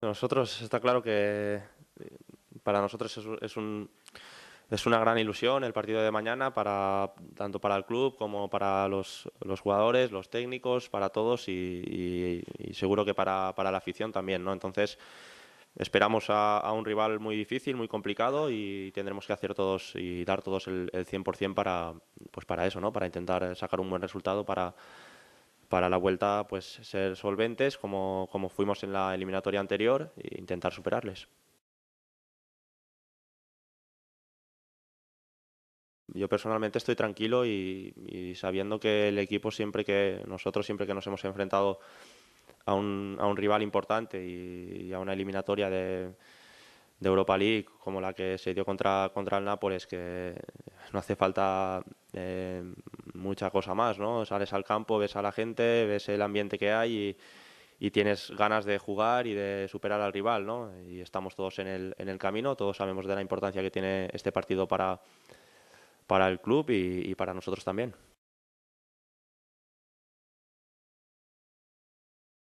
Nosotros está claro que eh, para nosotros es, una gran ilusión el partido de mañana, para, tanto para el club como para los, jugadores, los técnicos, para todos y, seguro que para, la afición también. ¿no? Entonces esperamos a, un rival muy difícil, muy complicado y tendremos que hacer todos y dar todos el, el 100% para, pues para eso, ¿no? para intentar sacar un buen resultado para para la vuelta pues ser solventes como, fuimos en la eliminatoria anterior e intentar superarles. Yo personalmente estoy tranquilo y, sabiendo que el equipo siempre que nosotros siempre que nos hemos enfrentado a un, rival importante y, a una eliminatoria de, Europa League como la que se dio contra, contra el Nápoles, que no hace falta eh, mucha cosa más, ¿no? Sales al campo, ves a la gente, ves el ambiente que hay y, tienes ganas de jugar y de superar al rival, ¿no? Y estamos todos en el, en el camino, todos sabemos de la importancia que tiene este partido para, el club y para nosotros también.